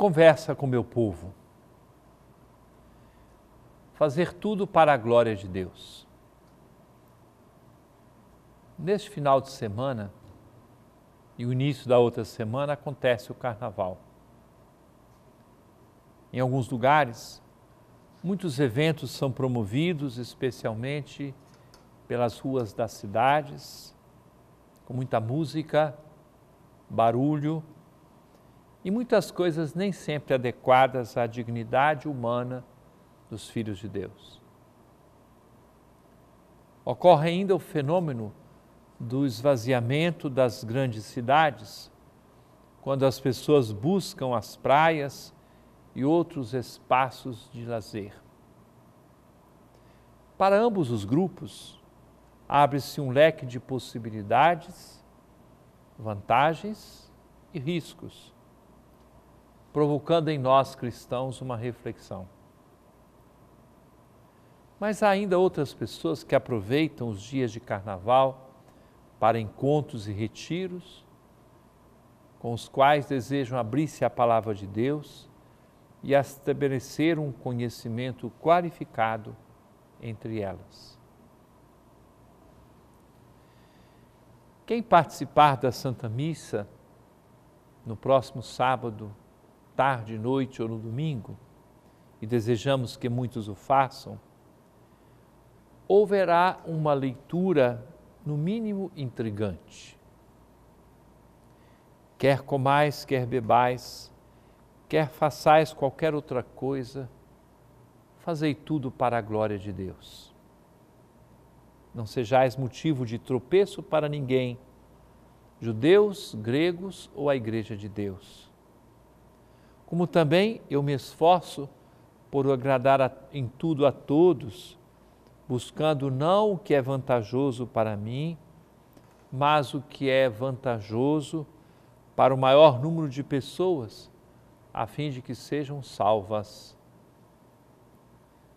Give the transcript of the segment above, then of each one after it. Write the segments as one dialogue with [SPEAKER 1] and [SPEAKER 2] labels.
[SPEAKER 1] conversa com meu povo. Fazer tudo para a glória de Deus. Neste final de semana e o início da outra semana acontece o carnaval. Em alguns lugares, muitos eventos são promovidos, especialmente pelas ruas das cidades, com muita música, barulho, e muitas coisas nem sempre adequadas à dignidade humana dos filhos de Deus. Ocorre ainda o fenômeno do esvaziamento das grandes cidades, quando as pessoas buscam as praias e outros espaços de lazer. Para ambos os grupos, abre-se um leque de possibilidades, vantagens e riscos provocando em nós cristãos uma reflexão. Mas há ainda outras pessoas que aproveitam os dias de carnaval para encontros e retiros, com os quais desejam abrir-se à palavra de Deus e estabelecer um conhecimento qualificado entre elas. Quem participar da Santa Missa no próximo sábado tarde, noite ou no domingo, e desejamos que muitos o façam, houverá uma leitura, no mínimo, intrigante. Quer comais, quer bebais, quer façais qualquer outra coisa, fazei tudo para a glória de Deus. Não sejais motivo de tropeço para ninguém, judeus, gregos ou a igreja de Deus como também eu me esforço por agradar a, em tudo a todos, buscando não o que é vantajoso para mim, mas o que é vantajoso para o maior número de pessoas, a fim de que sejam salvas.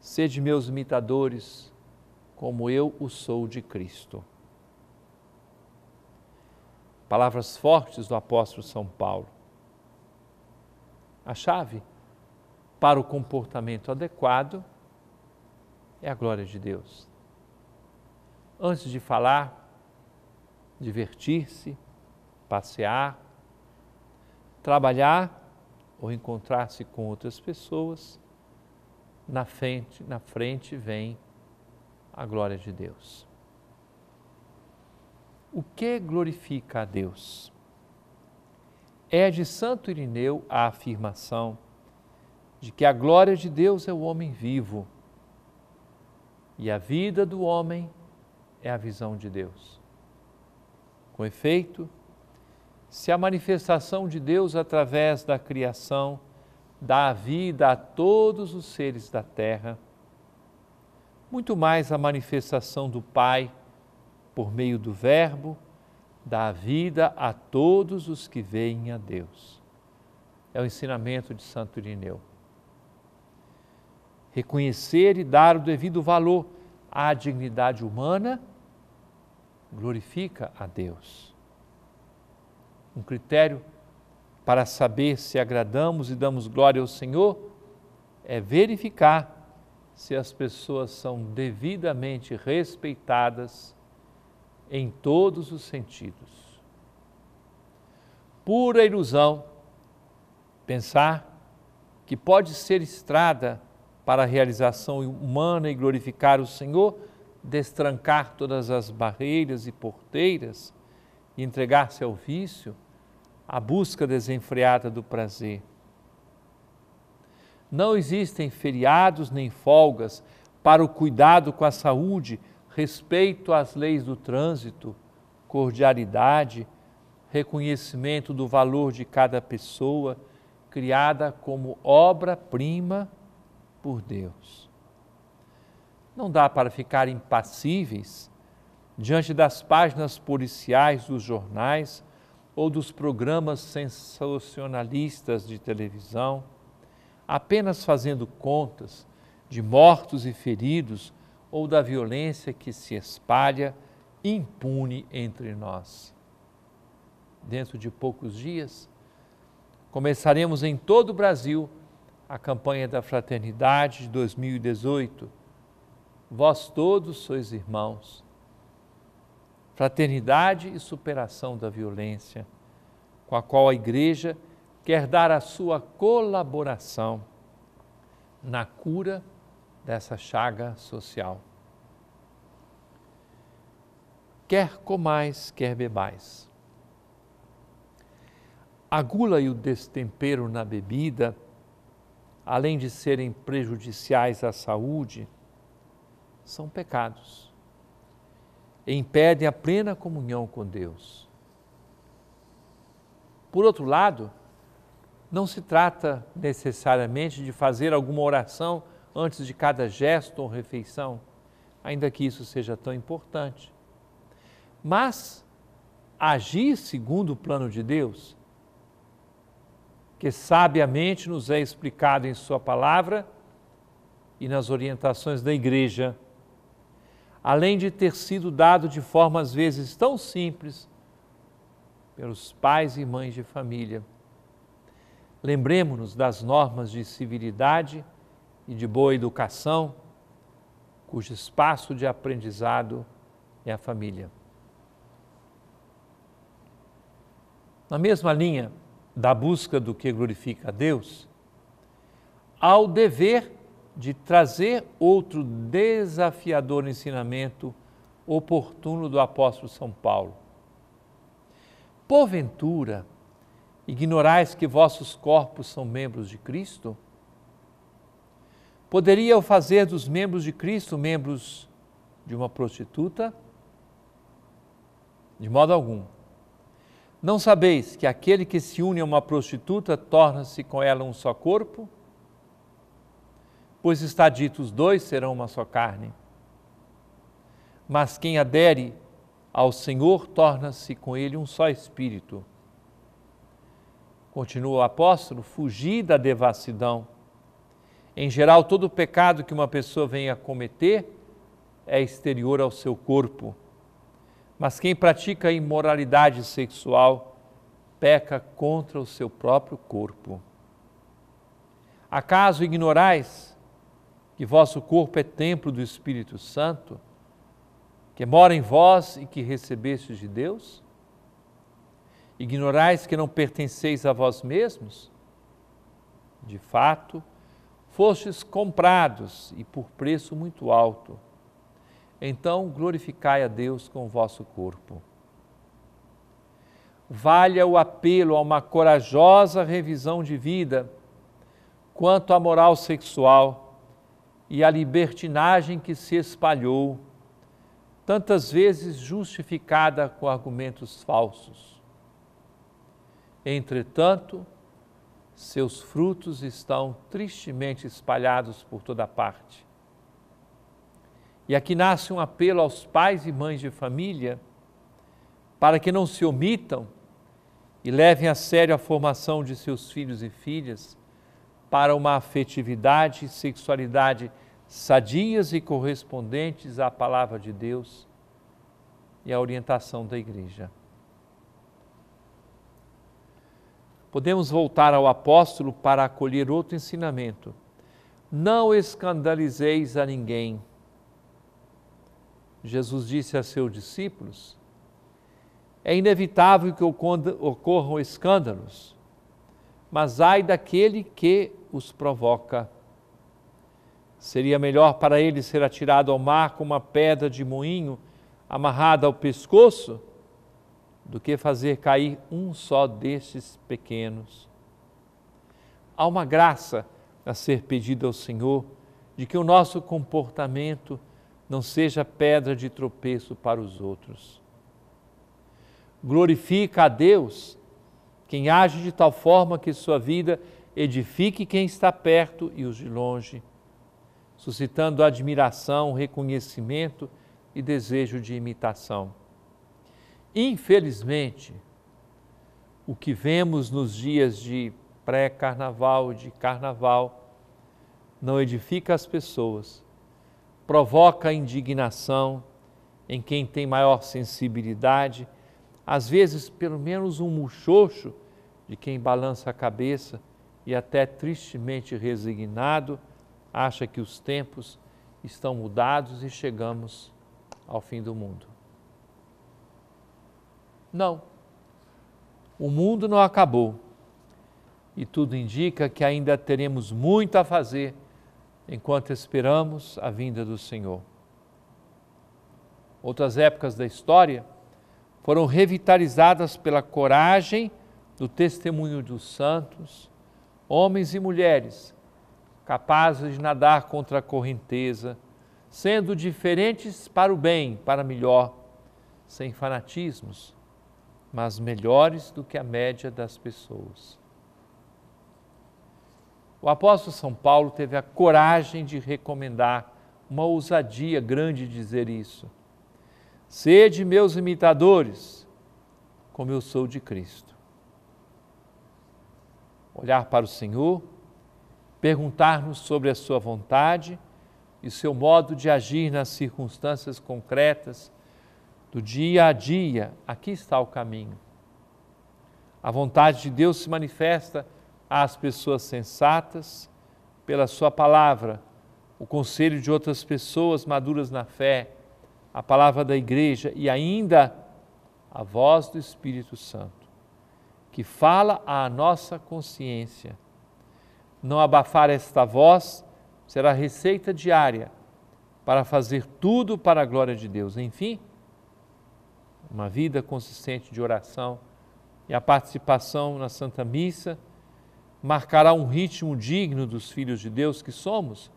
[SPEAKER 1] Sede meus imitadores, como eu o sou de Cristo. Palavras fortes do apóstolo São Paulo a chave para o comportamento adequado é a glória de Deus. Antes de falar, divertir-se, passear, trabalhar ou encontrar-se com outras pessoas, na frente, na frente vem a glória de Deus. O que glorifica a Deus? É de Santo Irineu a afirmação de que a glória de Deus é o homem vivo e a vida do homem é a visão de Deus. Com efeito, se a manifestação de Deus através da criação dá vida a todos os seres da terra, muito mais a manifestação do Pai por meio do Verbo dá vida a todos os que veem a Deus. É o ensinamento de Santo Irineu. Reconhecer e dar o devido valor à dignidade humana glorifica a Deus. Um critério para saber se agradamos e damos glória ao Senhor é verificar se as pessoas são devidamente respeitadas em todos os sentidos. Pura ilusão pensar que pode ser estrada para a realização humana e glorificar o Senhor, destrancar todas as barreiras e porteiras e entregar-se ao vício, à busca desenfreada do prazer. Não existem feriados nem folgas para o cuidado com a saúde respeito às leis do trânsito, cordialidade, reconhecimento do valor de cada pessoa, criada como obra-prima por Deus. Não dá para ficar impassíveis diante das páginas policiais dos jornais ou dos programas sensacionalistas de televisão, apenas fazendo contas de mortos e feridos ou da violência que se espalha impune entre nós. Dentro de poucos dias, começaremos em todo o Brasil a campanha da Fraternidade de 2018. Vós todos sois irmãos. Fraternidade e superação da violência, com a qual a Igreja quer dar a sua colaboração na cura dessa chaga social. Quer comais, quer bebais. A gula e o destempero na bebida, além de serem prejudiciais à saúde, são pecados e impedem a plena comunhão com Deus. Por outro lado, não se trata necessariamente de fazer alguma oração antes de cada gesto ou refeição, ainda que isso seja tão importante. Mas agir segundo o plano de Deus, que sabiamente nos é explicado em Sua palavra e nas orientações da igreja, além de ter sido dado de forma às vezes tão simples pelos pais e mães de família. Lembremos-nos das normas de civilidade e de boa educação, cujo espaço de aprendizado é a família. Na mesma linha da busca do que glorifica a Deus, há o dever de trazer outro desafiador ensinamento oportuno do apóstolo São Paulo. Porventura, ignorais que vossos corpos são membros de Cristo? Poderia eu fazer dos membros de Cristo membros de uma prostituta? De modo algum. Não sabeis que aquele que se une a uma prostituta torna-se com ela um só corpo? Pois está dito: os dois serão uma só carne. Mas quem adere ao Senhor torna-se com ele um só espírito. Continua o apóstolo: fugi da devassidão em geral, todo pecado que uma pessoa venha a cometer é exterior ao seu corpo. Mas quem pratica imoralidade sexual peca contra o seu próprio corpo. Acaso ignorais que vosso corpo é templo do Espírito Santo, que mora em vós e que recebestes de Deus? Ignorais que não pertenceis a vós mesmos? De fato, fostes comprados e por preço muito alto. Então glorificai a Deus com o vosso corpo. Valha o apelo a uma corajosa revisão de vida quanto à moral sexual e à libertinagem que se espalhou, tantas vezes justificada com argumentos falsos. Entretanto, seus frutos estão tristemente espalhados por toda parte. E aqui nasce um apelo aos pais e mães de família para que não se omitam e levem a sério a formação de seus filhos e filhas para uma afetividade e sexualidade sadias e correspondentes à palavra de Deus e à orientação da igreja. podemos voltar ao apóstolo para acolher outro ensinamento. Não escandalizeis a ninguém. Jesus disse a seus discípulos: É inevitável que ocorram escândalos, mas ai daquele que os provoca. Seria melhor para ele ser atirado ao mar com uma pedra de moinho amarrada ao pescoço do que fazer cair um só destes pequenos. Há uma graça a ser pedida ao Senhor de que o nosso comportamento não seja pedra de tropeço para os outros. Glorifica a Deus quem age de tal forma que sua vida edifique quem está perto e os de longe, suscitando admiração, reconhecimento e desejo de imitação. Infelizmente, o que vemos nos dias de pré-carnaval, de carnaval, não edifica as pessoas, provoca indignação em quem tem maior sensibilidade, às vezes pelo menos um muxoxo de quem balança a cabeça e até tristemente resignado acha que os tempos estão mudados e chegamos ao fim do mundo. Não. O mundo não acabou. E tudo indica que ainda teremos muito a fazer enquanto esperamos a vinda do Senhor. Outras épocas da história foram revitalizadas pela coragem do testemunho dos santos, homens e mulheres capazes de nadar contra a correnteza, sendo diferentes para o bem, para melhor, sem fanatismos mas melhores do que a média das pessoas. O apóstolo São Paulo teve a coragem de recomendar, uma ousadia grande dizer isso. Sede meus imitadores, como eu sou de Cristo. Olhar para o Senhor, perguntar-nos sobre a sua vontade e seu modo de agir nas circunstâncias concretas do dia a dia, aqui está o caminho. A vontade de Deus se manifesta às pessoas sensatas pela sua palavra, o conselho de outras pessoas maduras na fé, a palavra da igreja e ainda a voz do Espírito Santo, que fala à nossa consciência. Não abafar esta voz será receita diária para fazer tudo para a glória de Deus. Enfim, uma vida consistente de oração e a participação na Santa Missa marcará um ritmo digno dos filhos de Deus que somos,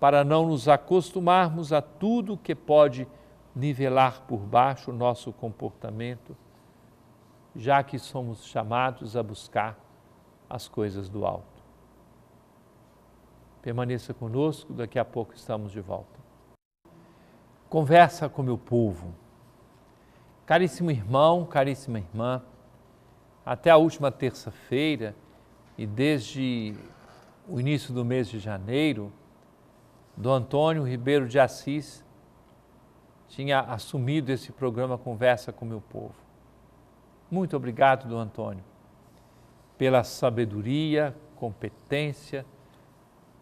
[SPEAKER 1] para não nos acostumarmos a tudo que pode nivelar por baixo o nosso comportamento, já que somos chamados a buscar as coisas do alto. Permaneça conosco, daqui a pouco estamos de volta. Conversa com meu povo. Caríssimo irmão, caríssima irmã, até a última terça-feira e desde o início do mês de janeiro, do Antônio Ribeiro de Assis tinha assumido esse programa Conversa com Meu Povo. Muito obrigado, do Antônio, pela sabedoria, competência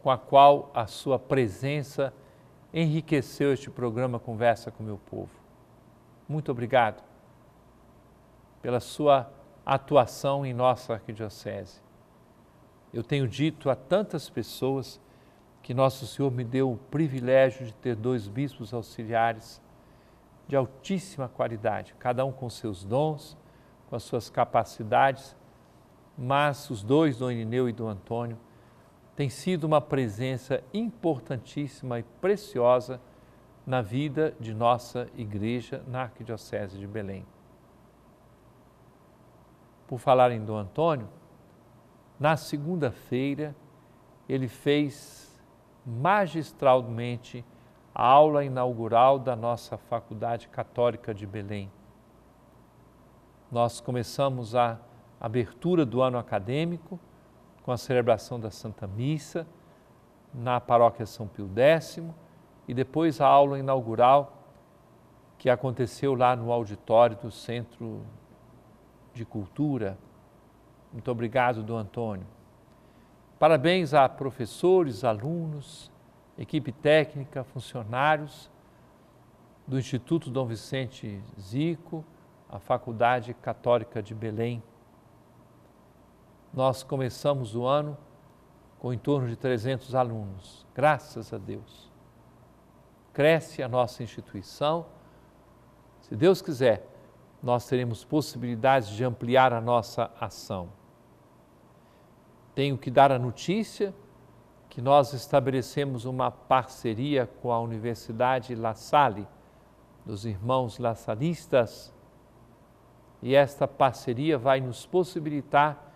[SPEAKER 1] com a qual a sua presença enriqueceu este programa Conversa com Meu Povo muito obrigado pela sua atuação em nossa arquidiocese. Eu tenho dito a tantas pessoas que Nosso Senhor me deu o privilégio de ter dois bispos auxiliares de altíssima qualidade, cada um com seus dons, com as suas capacidades, mas os dois, do Irineu e do Antônio, têm sido uma presença importantíssima e preciosa na vida de nossa igreja na Arquidiocese de Belém. Por falar em Dom Antônio, na segunda-feira ele fez magistralmente a aula inaugural da nossa Faculdade Católica de Belém. Nós começamos a abertura do ano acadêmico com a celebração da Santa Missa na paróquia São Pio X e depois a aula inaugural que aconteceu lá no auditório do Centro de Cultura. Muito obrigado, Dom Antônio. Parabéns a professores, alunos, equipe técnica, funcionários do Instituto Dom Vicente Zico, a Faculdade Católica de Belém. Nós começamos o ano com em torno de 300 alunos, graças a Deus cresce a nossa instituição. Se Deus quiser, nós teremos possibilidades de ampliar a nossa ação. Tenho que dar a notícia que nós estabelecemos uma parceria com a Universidade La Salle, dos irmãos laçalistas, e esta parceria vai nos possibilitar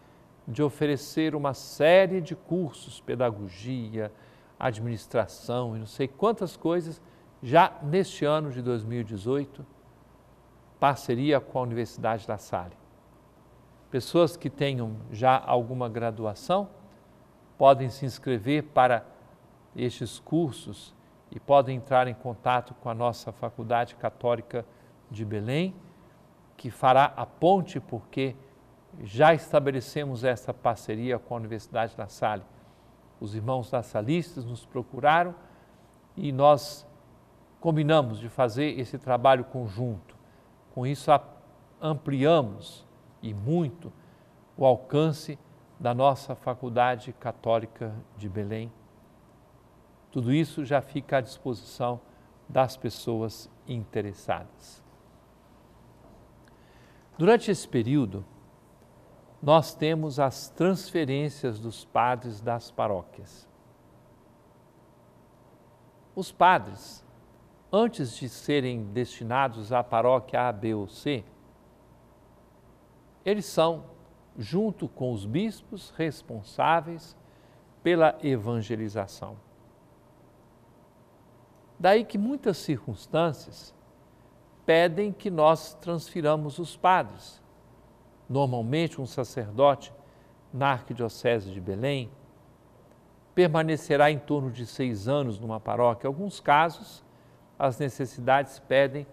[SPEAKER 1] de oferecer uma série de cursos, pedagogia, administração e não sei quantas coisas, já neste ano de 2018, parceria com a Universidade da Salle. Pessoas que tenham já alguma graduação podem se inscrever para estes cursos e podem entrar em contato com a nossa Faculdade Católica de Belém, que fará a ponte, porque já estabelecemos essa parceria com a Universidade da Salle os irmãos Salistas nos procuraram e nós combinamos de fazer esse trabalho conjunto. Com isso, ampliamos e muito o alcance da nossa Faculdade Católica de Belém. Tudo isso já fica à disposição das pessoas interessadas. Durante esse período, nós temos as transferências dos padres das paróquias. Os padres, antes de serem destinados à paróquia A, B ou C, eles são, junto com os bispos, responsáveis pela evangelização. Daí que muitas circunstâncias pedem que nós transfiramos os padres normalmente um sacerdote, na Arquidiocese de Belém, permanecerá em torno de seis anos numa paróquia. Em alguns casos, as necessidades pedem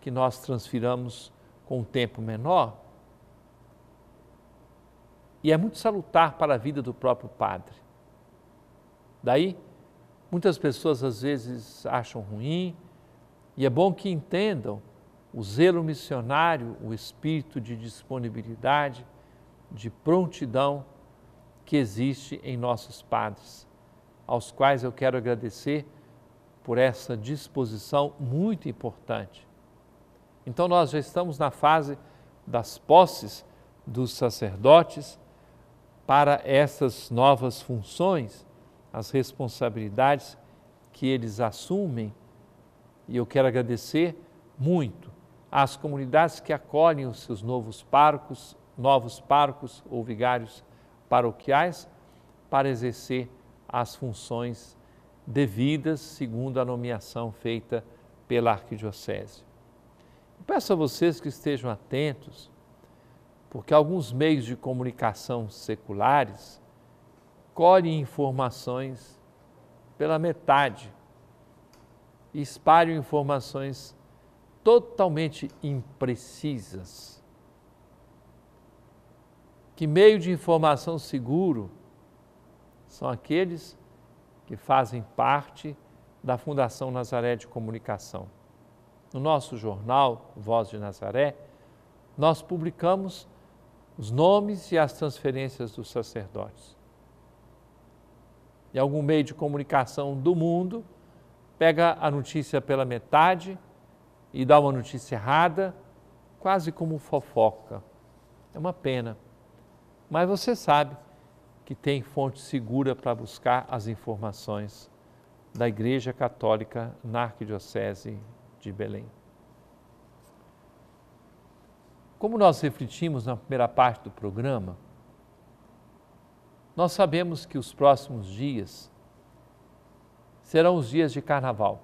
[SPEAKER 1] que nós transfiramos com um tempo menor. E é muito salutar para a vida do próprio padre. Daí, muitas pessoas às vezes acham ruim, e é bom que entendam o zelo missionário, o espírito de disponibilidade, de prontidão que existe em nossos padres, aos quais eu quero agradecer por essa disposição muito importante. Então, nós já estamos na fase das posses dos sacerdotes para essas novas funções, as responsabilidades que eles assumem, e eu quero agradecer muito às comunidades que acolhem os seus novos parcos, novos parcos ou vigários paroquiais para exercer as funções devidas segundo a nomeação feita pela arquidiocese. Peço a vocês que estejam atentos, porque alguns meios de comunicação seculares colhem informações pela metade e espalham informações totalmente imprecisas. Que meio de informação seguro são aqueles que fazem parte da Fundação Nazaré de Comunicação. No nosso jornal, Voz de Nazaré, nós publicamos os nomes e as transferências dos sacerdotes. E algum meio de comunicação do mundo pega a notícia pela metade e dá uma notícia errada, quase como fofoca. É uma pena. Mas você sabe que tem fonte segura para buscar as informações da Igreja Católica na Arquidiocese de Belém. Como nós refletimos na primeira parte do programa, nós sabemos que os próximos dias serão os dias de carnaval.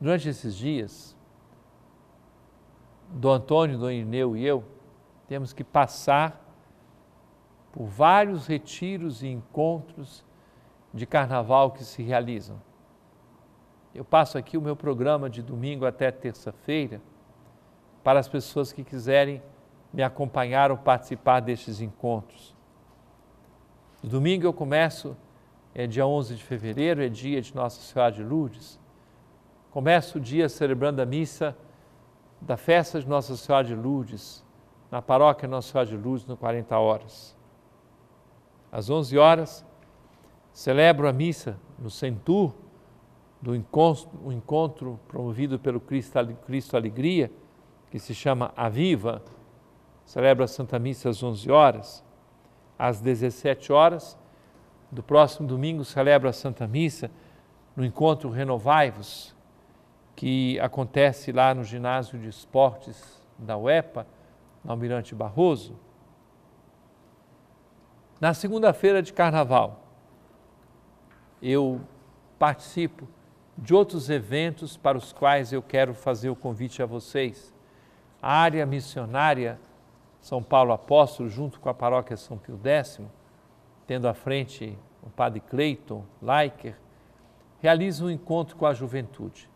[SPEAKER 1] Durante esses dias, Dom Antônio, Dom Ineu e eu temos que passar por vários retiros e encontros de carnaval que se realizam. Eu passo aqui o meu programa de domingo até terça-feira para as pessoas que quiserem me acompanhar ou participar destes encontros. No domingo eu começo, é dia 11 de fevereiro, é dia de Nossa Senhora de Lourdes. Começo o dia celebrando a missa da festa de Nossa Senhora de Lourdes, na paróquia Nossa Senhora de Lourdes, no 40 horas. Às 11 horas, celebro a missa no Centur, do encontro, um encontro promovido pelo Cristo, Cristo Alegria, que se chama Aviva, celebra a Santa Missa às 11 horas. Às 17 horas do próximo domingo celebra a Santa Missa no encontro Renovai-vos, que acontece lá no ginásio de esportes da UEPA, na Almirante Barroso. Na segunda-feira de carnaval, eu participo de outros eventos para os quais eu quero fazer o convite a vocês. A área missionária São Paulo Apóstolo, junto com a paróquia São Pio X, tendo à frente o padre Cleiton Leiker, realiza um encontro com a juventude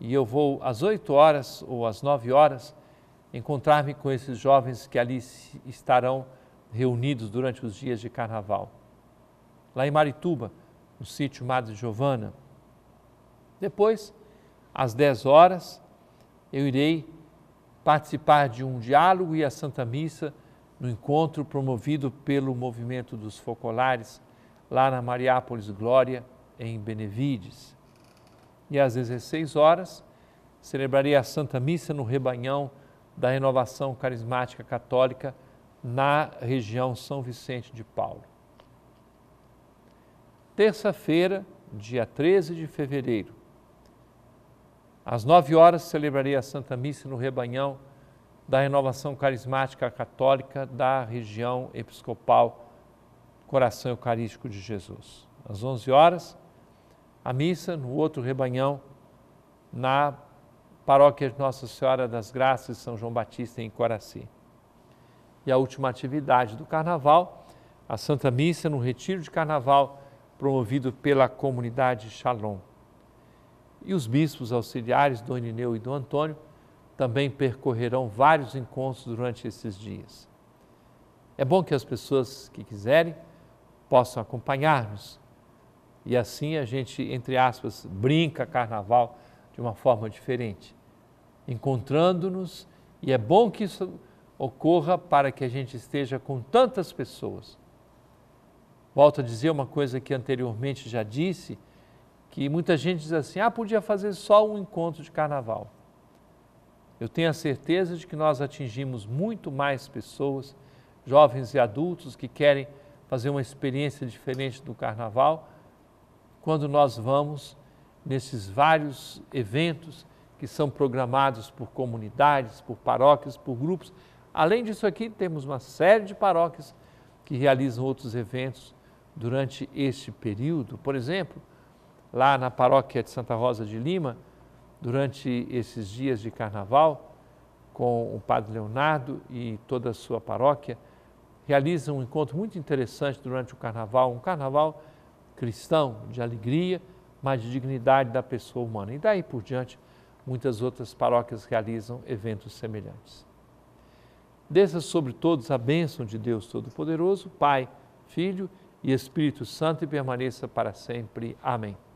[SPEAKER 1] e eu vou às 8 horas ou às 9 horas encontrar-me com esses jovens que ali estarão reunidos durante os dias de carnaval. Lá em Marituba, no sítio Madre Giovana. Depois, às 10 horas, eu irei participar de um diálogo e a Santa Missa no encontro promovido pelo Movimento dos Focolares, lá na Mariápolis Glória, em Benevides e às 16 é horas celebrarei a Santa Missa no rebanhão da renovação carismática católica na região São Vicente de Paulo. Terça-feira, dia 13 de fevereiro, às 9 horas celebrarei a Santa Missa no rebanhão da renovação carismática católica da região episcopal Coração Eucarístico de Jesus. Às 11 horas, a missa no outro rebanhão, na paróquia Nossa Senhora das Graças São João Batista em Coraci. E a última atividade do carnaval, a Santa Missa no Retiro de Carnaval, promovido pela comunidade Shalom. E os bispos auxiliares, Dom Irineu e Dom Antônio, também percorrerão vários encontros durante esses dias. É bom que as pessoas que quiserem possam acompanhar-nos e assim a gente, entre aspas, brinca carnaval de uma forma diferente, encontrando-nos, e é bom que isso ocorra para que a gente esteja com tantas pessoas. Volto a dizer uma coisa que anteriormente já disse, que muita gente diz assim: ah, podia fazer só um encontro de carnaval. Eu tenho a certeza de que nós atingimos muito mais pessoas, jovens e adultos, que querem fazer uma experiência diferente do carnaval quando nós vamos nesses vários eventos que são programados por comunidades, por paróquias, por grupos. Além disso aqui, temos uma série de paróquias que realizam outros eventos durante este período. Por exemplo, lá na paróquia de Santa Rosa de Lima, durante esses dias de carnaval, com o padre Leonardo e toda a sua paróquia, realizam um encontro muito interessante durante o carnaval, um carnaval cristão, de alegria, mas de dignidade da pessoa humana. E daí por diante, muitas outras paróquias realizam eventos semelhantes. Desça sobre todos a bênção de Deus Todo-Poderoso, Pai, Filho e Espírito Santo e permaneça para sempre. Amém.